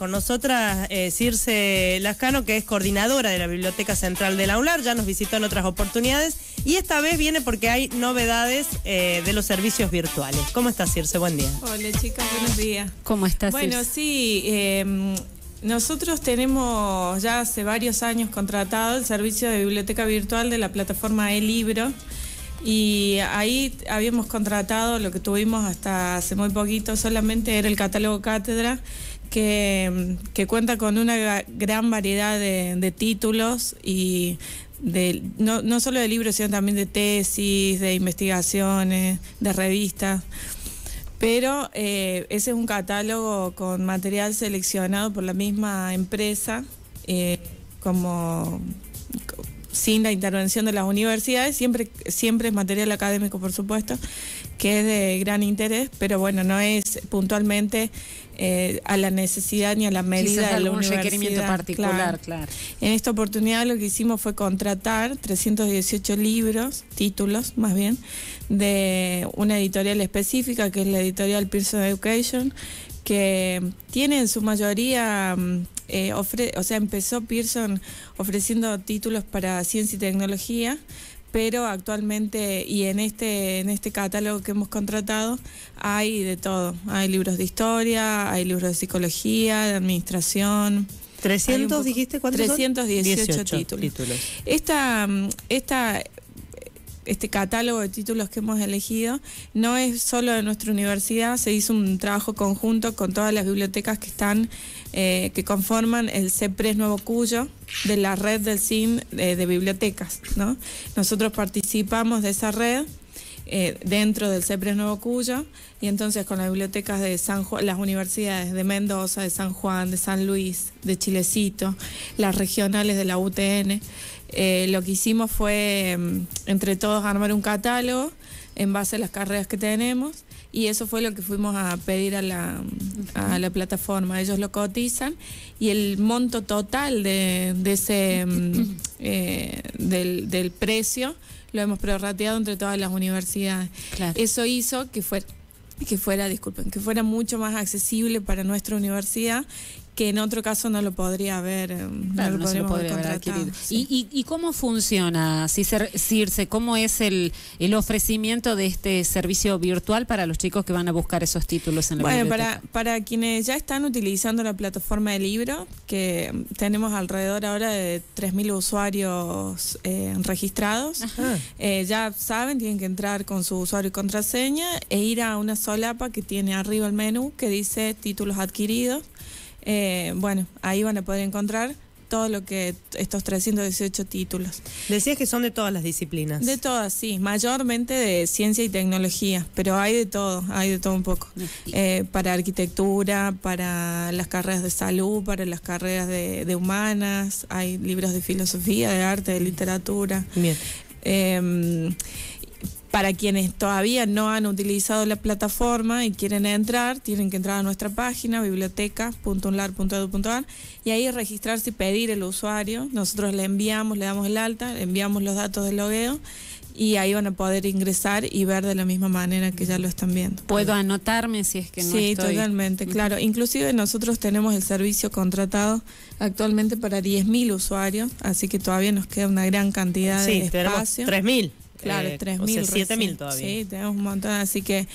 Con nosotras eh, Circe Lascano, que es coordinadora de la Biblioteca Central de la ya nos visitó en otras oportunidades y esta vez viene porque hay novedades eh, de los servicios virtuales. ¿Cómo estás, Circe? Buen día. Hola, chicas, buenos días. ¿Cómo estás? Bueno, sí, em, nosotros tenemos ya hace varios años contratado el servicio de biblioteca virtual de la plataforma eLibro. libro y ahí habíamos contratado, lo que tuvimos hasta hace muy poquito solamente era el catálogo cátedra, que, cuenta con una gran variedad de, títulos y de, no, no solo de libros, sino también de tesis, de investigaciones, de revistas. Pero eh, ese es un catálogo con material seleccionado por la misma empresa eh, como sin la intervención de las universidades, siempre, siempre es material académico, por supuesto, que es de gran interés, pero bueno, no es puntualmente eh, a la necesidad ni a la medida de la requerimiento particular, claro. En esta oportunidad lo que hicimos fue contratar 318 libros, títulos más bien, de una editorial específica, que es la editorial Pearson Education, que tiene en su mayoría mm, eh, o sea, empezó Pearson ofreciendo títulos para ciencia y tecnología, pero actualmente y en este en este catálogo que hemos contratado hay de todo, hay libros de historia, hay libros de psicología, de administración. 300 dijiste cuántos 318 títulos. títulos. Esta mm, esta este catálogo de títulos que hemos elegido no es solo de nuestra universidad, se hizo un trabajo conjunto con todas las bibliotecas que están, eh, que conforman el CEPRES Nuevo Cuyo de la red del CIM de, bibliotecas. ¿no? Nosotros participamos de esa red. Eh, dentro del CEPRES Nuevo Cuyo y entonces con las bibliotecas de San las universidades de Mendoza, de San Juan, de San Luis, de Chilecito, las regionales de la UTN. Eh, lo que hicimos fue em, entre todos armar un catálogo en base a las carreras que tenemos y eso fue lo que fuimos a pedir a la, plataforma. Ellos lo cotizan y el monto total de, ese em, eh, del, precio lo hemos prorrateado entre todas las universidades. Eso hizo que fue que fuera, disculpen, que fuera mucho más accesible para nuestra universidad que en otro caso no lo podría haber, adquirido. ¿Y, cómo funciona, Circe? ¿Cómo es el, ofrecimiento de este servicio virtual para los chicos que van a buscar esos títulos en la bueno, Para, para quienes ya están utilizando la plataforma de libro, que tenemos alrededor ahora de 3.000 usuarios eh, registrados, eh, ya saben, tienen que entrar con su usuario y contraseña e ir a una solapa que tiene arriba el menú que dice títulos adquiridos. Eh, bueno, ahí van a poder encontrar todo lo que estos 318 títulos. Decías que son de todas las disciplinas. De todas, sí, mayormente de ciencia y tecnología, pero hay de todo, hay de todo un poco. Eh, para arquitectura, para las carreras de salud, para las carreras de, humanas, hay libros de filosofía, de arte, de literatura. Bien. Em, para quienes todavía no han utilizado la plataforma y quieren entrar, tienen que entrar a nuestra página biblioteca.unlar.edu.ar y ahí registrarse y pedir el usuario. Nosotros le enviamos, le damos el alta, le enviamos los datos del logueo y ahí van a poder ingresar y ver de la misma manera que ya lo están viendo. Puedo anotarme si es que no Sí, totalmente, claro. Inclusive nosotros tenemos el servicio contratado actualmente para 10.000 usuarios, así que todavía nos queda una gran cantidad de espacio. 3.000. Claro, 3.000. Eh, o 7.000 todavía. Sí, tenemos un montón, así que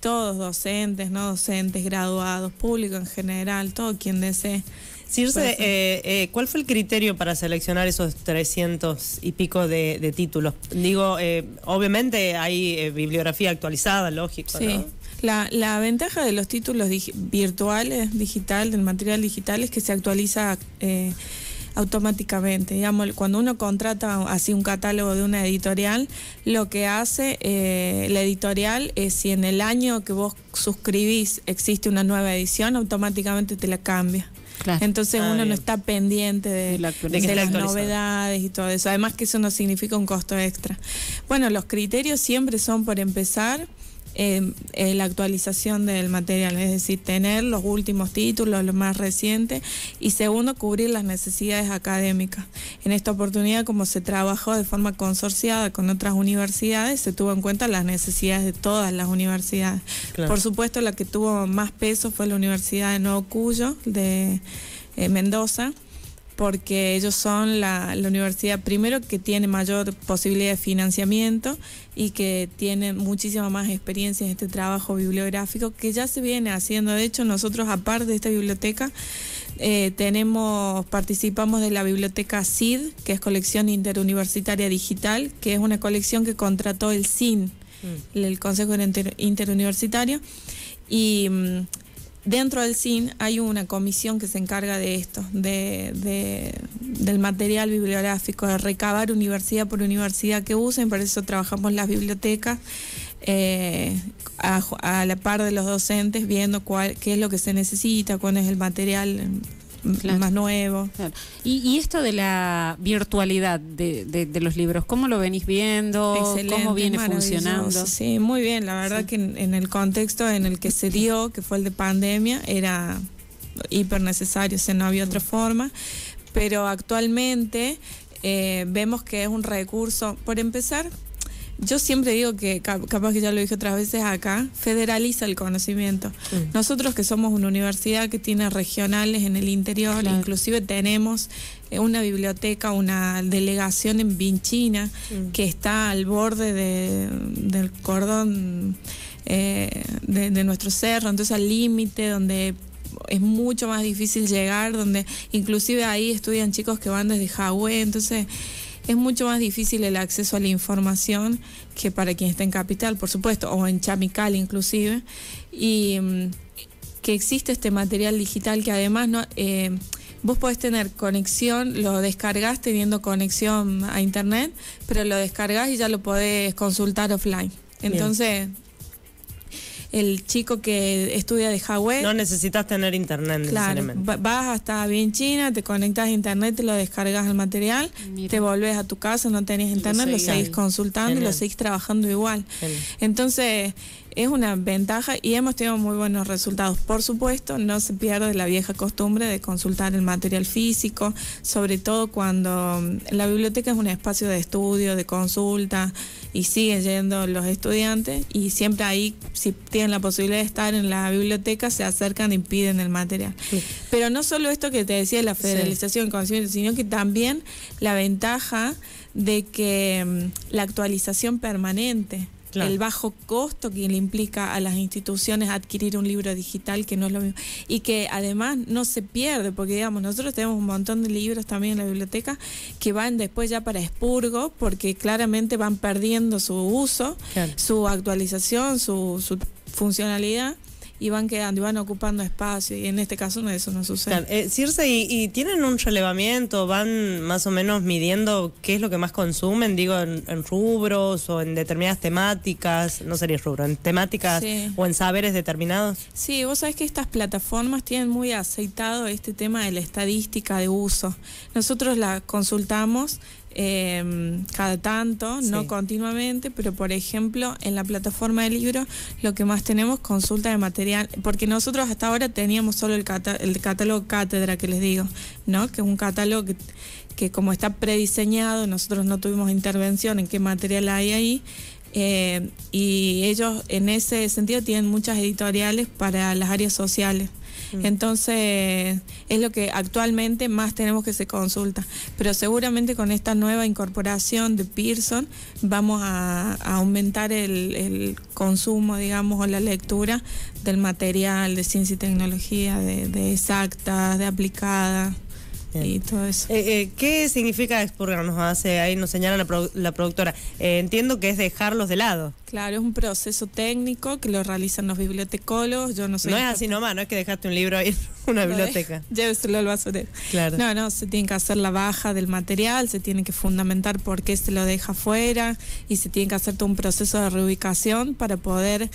todos docentes, no docentes, graduados, público en general, todo quien desee. Circe, eh, eh, ¿cuál fue el criterio para seleccionar esos 300 y pico de, títulos? Digo, obviamente hay bibliografía actualizada, lógico, sí. La, la, ventaja de los títulos virtuales, digital, del material digital, es que se actualiza automáticamente. Digamos, cuando uno contrata así un catálogo de una editorial, lo que hace eh, la editorial es si en el año que vos suscribís existe una nueva edición, automáticamente te la cambia. Entonces ah, uno no está pendiente de las novedades y todo eso. Además que eso no significa un costo extra. Bueno, los criterios siempre son por empezar Em, eh, la actualización del material, es decir, tener los últimos títulos, los más recientes, y segundo, cubrir las necesidades académicas. En esta oportunidad, como se trabajó de forma consorciada con otras universidades, se tuvo en cuenta las necesidades de todas las universidades. Por supuesto, la que tuvo más peso fue la Universidad de Nuevo Cuyo, de eh, Mendoza porque ellos son la, universidad primero que tiene mayor posibilidad de financiamiento y que tiene muchísima más experiencia en este trabajo bibliográfico que ya se viene haciendo. De hecho, nosotros, aparte de esta biblioteca, eh, tenemos, participamos de la biblioteca CID, que es colección interuniversitaria digital, que es una colección que contrató el CIN, mm. el Consejo Interuniversitario, y mm, dentro del CIN hay una comisión que se encarga de esto, de, del material bibliográfico, de recabar universidad por universidad que usen, por eso trabajamos las bibliotecas eh, a, la par de los docentes, viendo cuál, qué es lo que se necesita, cuál es el material más nuevo Y, esto de la virtualidad de, los libros, ¿cómo lo venís viendo? Excelente, ¿Cómo viene funcionando? Sí, muy bien. La verdad que en, el contexto en el que se dio, que fue el de pandemia, era hiper necesario, o no había otra forma. Pero actualmente eh, vemos que es un recurso, por empezar, yo siempre digo que, capaz que ya lo dije otras veces acá, federaliza el conocimiento. Nosotros que somos una universidad que tiene regionales en el interior, inclusive tenemos eh, una biblioteca, una delegación en Vinchina que está al borde de, del cordón eh, de, nuestro cerro, entonces al límite donde es mucho más difícil llegar, donde inclusive ahí estudian chicos que van desde Hawái, entonces es mucho más difícil el acceso a la información que para quien está en Capital, por supuesto, o en Chamical inclusive, y mm, que existe este material digital que además no... Eh, vos podés tener conexión, lo descargas teniendo conexión a internet, pero lo descargas y ya lo podés consultar offline. Entonces, el chico que estudia de Huawei. No necesitas tener internet claro, Vas hasta bien China, te conectas a internet, te lo descargas el material, te volvés a tu casa, no tenés internet, lo, seguís consultando lo seguís trabajando igual. Entonces, es una ventaja y hemos tenido muy buenos resultados. Por supuesto, no se pierde la vieja costumbre de consultar el material físico, sobre todo cuando mm, la biblioteca es un espacio de estudio, de consulta y siguen yendo los estudiantes y siempre ahí, si tienen la posibilidad de estar en la biblioteca, se acercan y piden el material. Pero no solo esto que te decía, la federalización, conocimiento, sino que también la ventaja de que mm, la actualización permanente el bajo costo que le implica a las instituciones adquirir un libro digital, que no es lo mismo, y que además no se pierde, porque digamos, nosotros tenemos un montón de libros también en la biblioteca que van después ya para expurgo, porque claramente van perdiendo su uso, su actualización, su funcionalidad y van quedando y van ocupando espacio y en este caso eso no sucede. Eh, Circe, ¿y, tienen un relevamiento? ¿Van más o menos midiendo qué es lo que más consumen? Digo, en, rubros o en determinadas temáticas, no sería rubro, en temáticas o en saberes determinados. Sí, vos sabés que estas plataformas tienen muy aceitado este tema de la estadística de uso. Nosotros la consultamos eh, cada tanto, no continuamente, pero por ejemplo en la plataforma de libros lo que más tenemos consulta de material, porque nosotros hasta ahora teníamos solo el, catálogo cátedra que les digo, ¿no? que es un catálogo que, como está prediseñado, nosotros no tuvimos intervención en qué material hay ahí. Eh, y ellos en ese sentido tienen muchas editoriales para las áreas sociales. Entonces, es lo que actualmente más tenemos que se consulta. Pero seguramente con esta nueva incorporación de Pearson vamos a, aumentar el, consumo, digamos, o la lectura del material de ciencia y tecnología, de, de exactas, de aplicada y eh, todo eso. Eh, eh, ¿Qué significa Nos Hace, ahí nos señala la, productora. entiendo que es dejarlos de lado. Claro, es un proceso técnico que lo realizan los bibliotecólogos. Yo no sé. No es así nomás, no es que dejaste un libro ahí en una biblioteca. Lléveselo al basurero. Claro. No, no, se tiene que hacer la baja del material, se tiene que fundamentar por qué se lo deja fuera y se tiene que hacer todo un proceso de reubicación para poder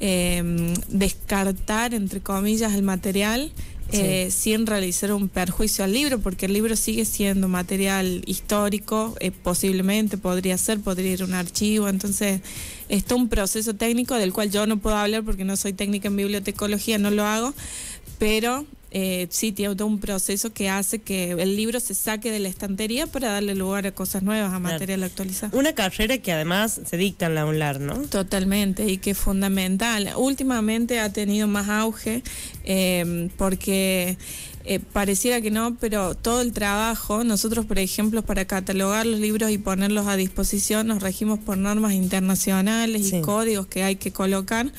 em, descartar, entre comillas, el material eh, sin realizar un perjuicio al libro, porque el libro sigue siendo material histórico, eh, posiblemente podría ser, podría ir a un archivo, entonces está un proceso técnico del cual yo no puedo hablar porque no soy técnica en bibliotecología, no lo hago, pero eh, sí tiene un proceso que hace que el libro se saque de la estantería para darle lugar a cosas nuevas, a material actualizado. Una carrera que además se dicta en la UNLAR, ¿no? Totalmente, y que es fundamental. Últimamente ha tenido más auge eh, porque... Eh, pareciera que no, pero todo el trabajo, nosotros por ejemplo para catalogar los libros y ponerlos a disposición nos regimos por normas internacionales y códigos que hay que colocar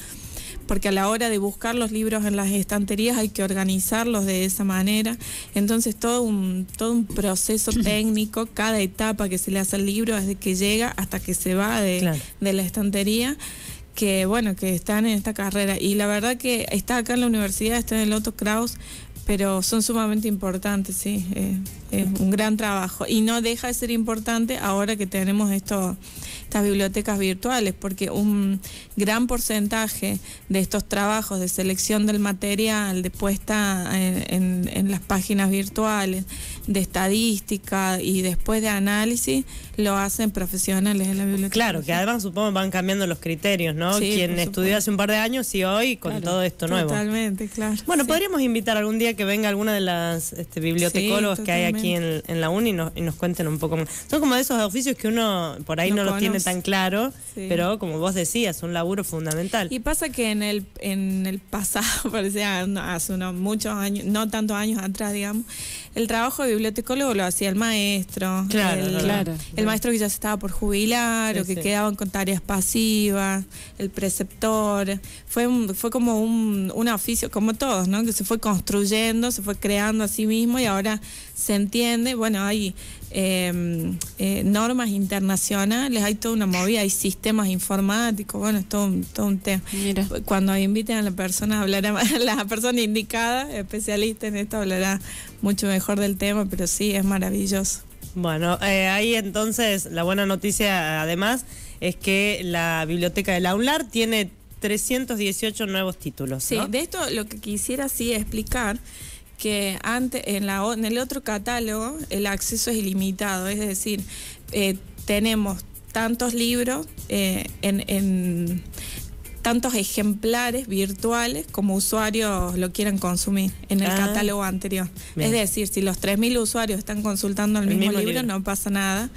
porque a la hora de buscar los libros en las estanterías hay que organizarlos de esa manera. Entonces todo un, todo un proceso técnico, cada etapa que se le hace al libro desde que llega hasta que se va de, la estantería que bueno, que están en esta carrera. Y la verdad que está acá en la universidad, está en el Otto Kraus, pero son sumamente importantes, sí. Eh es un gran trabajo y no deja de ser importante ahora que tenemos esto, estas bibliotecas virtuales, porque un gran porcentaje de estos trabajos de selección del material, de puesta en, las páginas virtuales, de estadística y después de análisis, lo hacen profesionales en la biblioteca. Claro, que además supongo van cambiando los criterios, ¿no? Quien estudió hace un par de años y hoy con todo esto nuevo. Totalmente, claro. Bueno, podríamos invitar algún día que venga alguna de las este, bibliotecólogas que hay aquí aquí en, la uni y nos, cuenten un poco Son como de esos oficios que uno por ahí no, lo los tiene tan claro, pero como vos decías, un laburo fundamental. Y pasa que en el, en el pasado, parecía hace unos muchos años, no tantos años atrás, digamos, el trabajo de bibliotecólogo lo hacía el maestro. Claro, el, claro. El maestro que ya se estaba por jubilar o que quedaba quedaban con tareas pasivas, el preceptor. Fue, un, fue como un, un oficio, como todos, ¿no? Que se fue construyendo, se fue creando a sí mismo y ahora se entiende, bueno, hay em, eh, normas internacionales, hay toda una movida, hay sistemas informáticos, bueno, es todo un, tema. Cuando inviten a la persona, hablará, la persona indicada, especialista en esto, hablará mucho mejor del tema, pero sí, es maravilloso. Bueno, eh, ahí entonces la buena noticia además es que la biblioteca del Aular tiene 318 nuevos títulos. Sí, de esto lo que quisiera sí explicar que antes, en, la, en el otro catálogo el acceso es ilimitado, es decir, eh, tenemos tantos libros eh, en, tantos ejemplares virtuales como usuarios lo quieran consumir en el ah. catálogo anterior. Es decir, si los 3.000 usuarios están consultando el, mismo, libro. no pasa nada.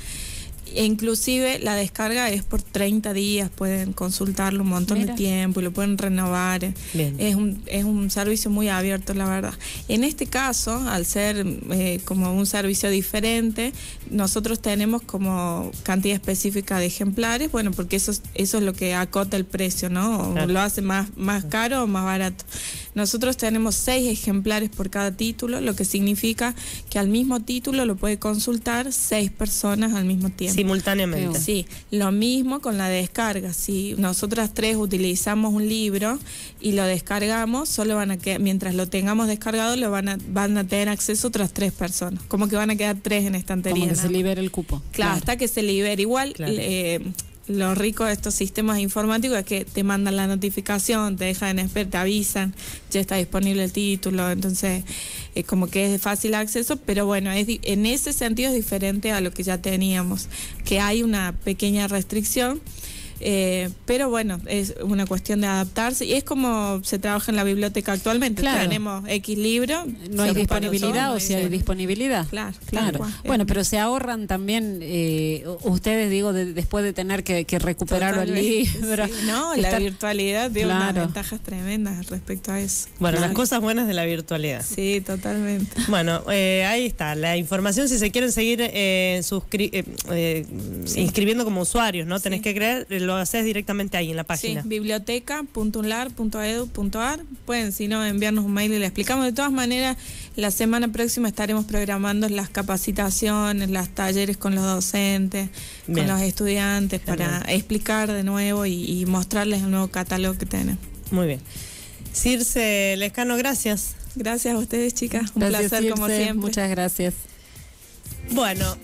E inclusive la descarga es por 30 días, pueden consultarlo un montón de tiempo y lo pueden renovar. Es un, es un servicio muy abierto, la verdad. En este caso, al ser eh, como un servicio diferente, nosotros tenemos como cantidad específica de ejemplares, bueno, porque eso, eso es lo que acota el precio, ¿no? Lo hace más, más caro o más barato. Nosotros tenemos seis ejemplares por cada título, lo que significa que al mismo título lo puede consultar seis personas al mismo tiempo. Simultáneamente. Sí, lo mismo con la descarga. Si nosotras tres utilizamos un libro y lo descargamos, solo van a que mientras lo tengamos descargado, lo van a, van a tener acceso otras tres personas. Como que van a quedar tres en estantería. Como que se libere el cupo. Claro, hasta que se libere. Igual eh, lo rico de estos sistemas informáticos es que te mandan la notificación, te dejan en espera, te avisan, ya está disponible el título, entonces es eh, como que es de fácil acceso, pero bueno, es en ese sentido es diferente a lo que ya teníamos, que hay una pequeña restricción eh, pero bueno, es una cuestión de adaptarse y es como se trabaja en la biblioteca actualmente. Tenemos X libro. No hay disponibilidad o si hay disponibilidad. Claro, claro. Bueno, pero se ahorran también eh, ustedes, digo, después de tener que, recuperar el libro. no, la virtualidad tiene unas ventajas tremendas respecto a eso. Bueno, las cosas buenas de la virtualidad. Sí, totalmente. Bueno, eh, ahí está. La información, si se quieren seguir inscribiendo como usuarios, ¿no? Tenés que creer Lo lo directamente ahí en la página. Sí, biblioteca.unlar.edu.ar. Pueden, si no, enviarnos un mail y le explicamos. De todas maneras, la semana próxima estaremos programando las capacitaciones, los talleres con los docentes, con los estudiantes, para explicar de nuevo y, mostrarles el nuevo catálogo que tienen. Muy bien. Circe Lescano, gracias. Gracias a ustedes, chicas. Un placer, como siempre. Muchas gracias. Bueno.